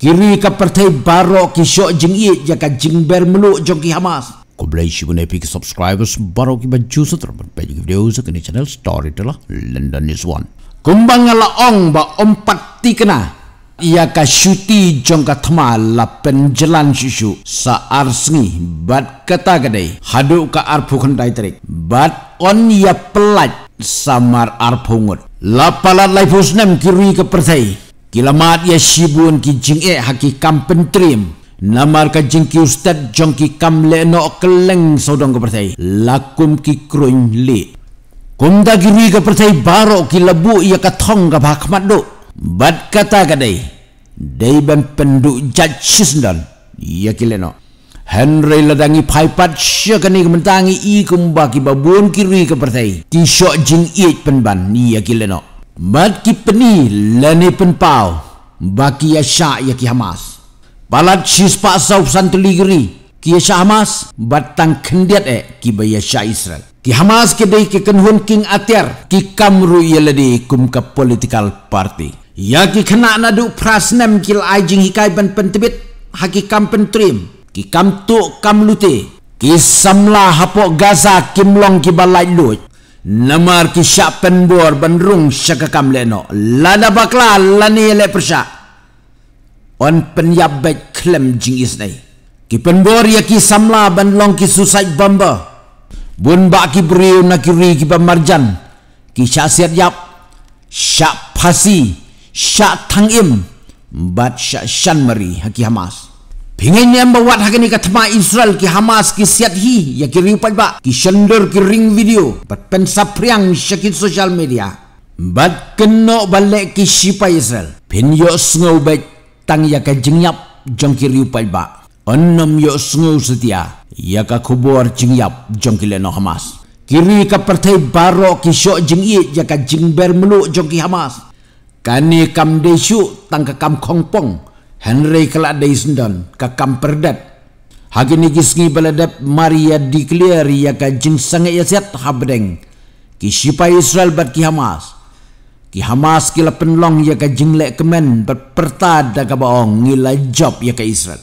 kiri ke partai baro ki sho jing i ja ka ber mulu jong hamas ko blai shi bune pi subscribers baro ki baju sa video sa ki channel story Telah london is one kumbang la ong ba empat ti kena ia ka shuti jong ka thma la penjalan shishu sa arsni bat kata gede haduk ka arphu khandai tarik bat on ya pelat samar arphungut lapala life us kiri ke partai Kilamat ya sibun ki jing e haki kam pentrim. Namar ka jing ki ustad jong ki kam le no keleng saudang kepertai. Lakum ki kruing li. Kumda giri kepertai baro ki lebu ia katong ka bakmat do. bad kata ka dei. Dei ben penduk jajis dan. ia ki leno. Henry ladangi paipat sya kani kementangi i kumbaki babun kiri kepertai. Ti syok jing iit penban. Ya ki leno. Bat ki peni lani pen pau Baki ya syak ya ki hamas Balat shis pak sauf santuli giri Ki ya hamas Batang kendiat eh ki baya syak israel Ki hamas ke dahi ke kenhun king atyar Ki kamru ya ladi kum ke political party Ya ki kena naduk prasnem kil ajing hikai ban pentibit hakikam pentrim Ki kam tu kam lute, Ki samla hapok gaza kimlong ki balai luj Namar ki syapen bor benrung sekekam leno. Lada bakla lani le persa. On penyabek klem jingis nai. Ki penbor ya ki samla benlong ki susai bamba. Bun bak ki beriu na kiri ki pemarjan. Ki syasir yap. Syak pasi. Syak tangim. Bat syak syan meri haki hamas. Pingin yang membuat hakini ketemu Israel ki Hamas ki siat hi ya ki riupat ba ki shender ki ring video bat pensa priang syakit social media bat keno balik ki shipa Israel pin yo sungau bet tang ya ka jengyap jong ki riupat ba onnam yo sungau setia ya ka kubur jengyap jong ki leno Hamas kiri ka pertai baro ki syok jeng iit ya ka jeng meluk jong ki Hamas kani kam desyuk tangka kam kongpong Henry kelak dai sendon ka kamperdat hagi ni gisngi baladap maria declare ya ka jin sangat ya siat habdeng ki sipa israel bat ki hamas ki hamas ki la penlong ya ka jin lek kemen berpertad da ka baong ngi la job ya ka israel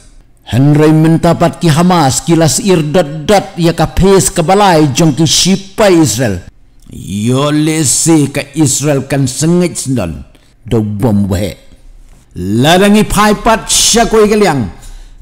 Henry mentapat ki hamas ki las irdat dat ya ka pes kebalai jong ki sipa israel yo lesi ka israel kan sengit sendon do bom wehe ladangi paipat syakoi kaliang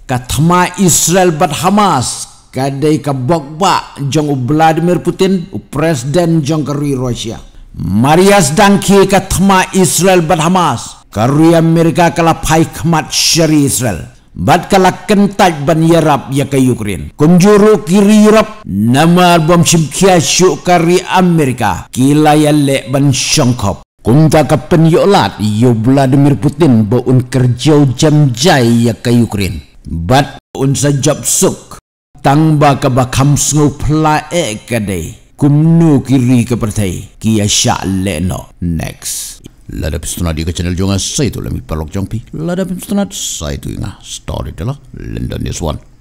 katma Israel bat Hamas kadai ka bokba jong Vladimir Putin presiden jong kari Rusia Marias dangki katma Israel bat Hamas kari Amerika kalah pai khmat syari Israel bat kalah kentaj ban Yarab ya ke Ukraine kunjuru kiri Europe nama bom simkia syuk kari Amerika kila ya le ban syongkop Kumta kapan yo lat yo Vladimir Putin bo un kerja jam jai ya ke Ukraine. Bat un sa job suk tang ba ka ba kam sngo pla e ka dei. Kumnu kiri ke pertai ki asha le no next. Lada pistuna di ke channel jonga sai tu lemi palok jong pi. Lada pistuna sai tu nga story de la London is one.